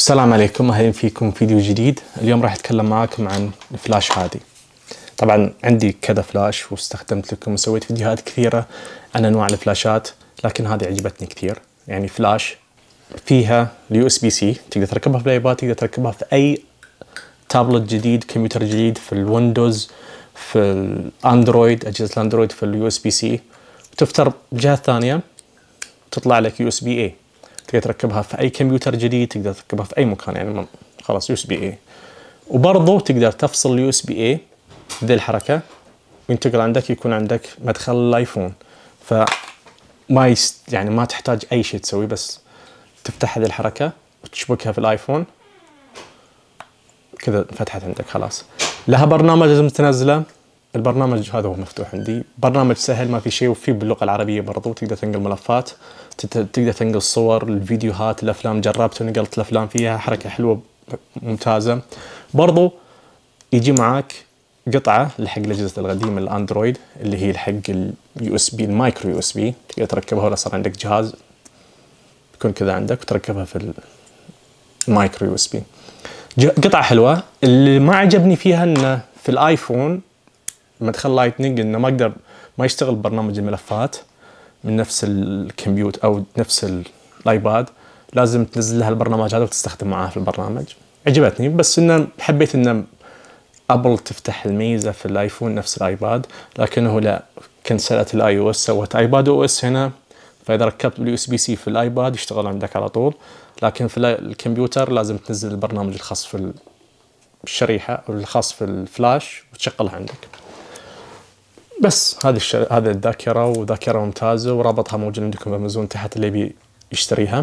السلام عليكم اهلا فيكم فيديو جديد اليوم راح اتكلم معاكم عن الفلاش هادي طبعا عندي كذا فلاش واستخدمت لكم وسويت فيديوهات كثيرة عن انواع الفلاشات لكن هذه عجبتني كثير يعني فلاش فيها اليو اس بي سي تقدر تركبها في الايباد تقدر تركبها في اي تابلت جديد كمبيوتر جديد في الويندوز في الاندرويد اجهزة الاندرويد في اليو اس بي سي تفتر جهه ثانية تطلع لك يو اس بي اي تقدر تركبها في اي كمبيوتر جديد تقدر تركبها في اي مكان يعني خلاص يو اس بي اي وبرضه تقدر تفصل اليو اس بي اي ذي الحركه وينتقل عندك يكون عندك مدخل الايفون فما يست يعني ما تحتاج اي شيء تسوي بس تفتح هذه الحركه وتشبكها في الايفون كذا فتحت عندك خلاص لها برنامج لازم تنزله البرنامج هذا هو مفتوح عندي برنامج سهل ما في شيء وفيه باللغه العربيه برضو تقدر تنقل ملفات تقدر تنقل صور الفيديوهات الافلام جربت ونقلت الافلام فيها حركه حلوه ممتازه برضو يجي معاك قطعه لحق الاجهزه القديمه الاندرويد اللي هي لحق اليو اس بي المايكرو يو اس بي تقدر تركبها ولا صار عندك جهاز تكون كذا عندك وتركبها في المايكرو يو اس بي قطعه حلوه اللي ما عجبني فيها انه في الايفون مدخل لايتنج انه ما اقدر ما يشتغل برنامج الملفات من نفس الكمبيوت او نفس الايباد لازم تنزل لها البرنامج هذا وتستخدم معاه في البرنامج عجبتني بس انه حبيت انه ابل تفتح الميزه في الايفون نفس الايباد لكنه لا كنسلت الاي او اس سوت ايباد او اس هنا فاذا ركبت باليو اس بي سي في الايباد يشتغل عندك على طول لكن في الكمبيوتر لازم تنزل البرنامج الخاص في الشريحه او الخاص في الفلاش وتشغله عندك بس هذه الش... هذه الذاكره وذاكره ممتازه ورابطها موجود عندكم بامازون تحت اللي يبي يشتريها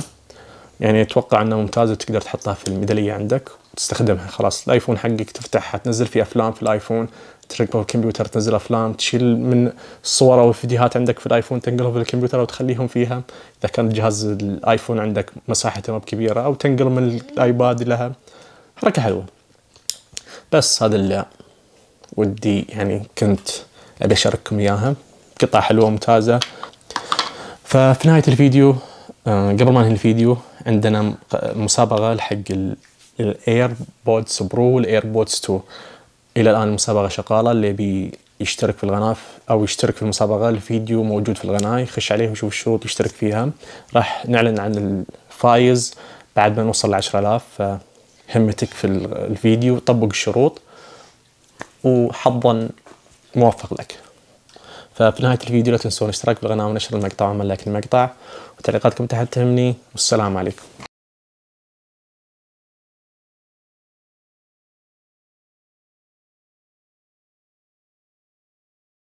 يعني اتوقع انها ممتازه تقدر تحطها في الميداليه عندك وتستخدمها خلاص الايفون حقك تفتحها تنزل فيه افلام في الايفون تركبه الكمبيوتر تنزل افلام تشيل من الصور او الفيديوهات عندك في الايفون تنقلهم في الكمبيوتر او تخليهم فيها اذا كان جهاز الايفون عندك مساحته ما كبيره او تنقل من الايباد لها حركه حلوه بس هذا اللي ودي يعني كنت ابي اشارككم اياها قطعه حلوه ممتازه ففي نهايه الفيديو آه، قبل ما ننهي الفيديو عندنا مسابقه حق الاير بودز برو والاير بودز 2 الى الان المسابقه شغاله اللي بي يشترك في القناه او يشترك في المسابقه الفيديو موجود في القناه يخش عليه ويشوف الشروط يشترك فيها راح نعلن عن الفايز بعد ما نوصل ل 10000 فهمتك في الفيديو طبق الشروط وحظا موفق لك ففي نهاية الفيديو لا تنسون الاشتراك بالقناة ونشر المقطع ومن لايك المقطع وتعليقاتكم تحت تهمني والسلام عليكم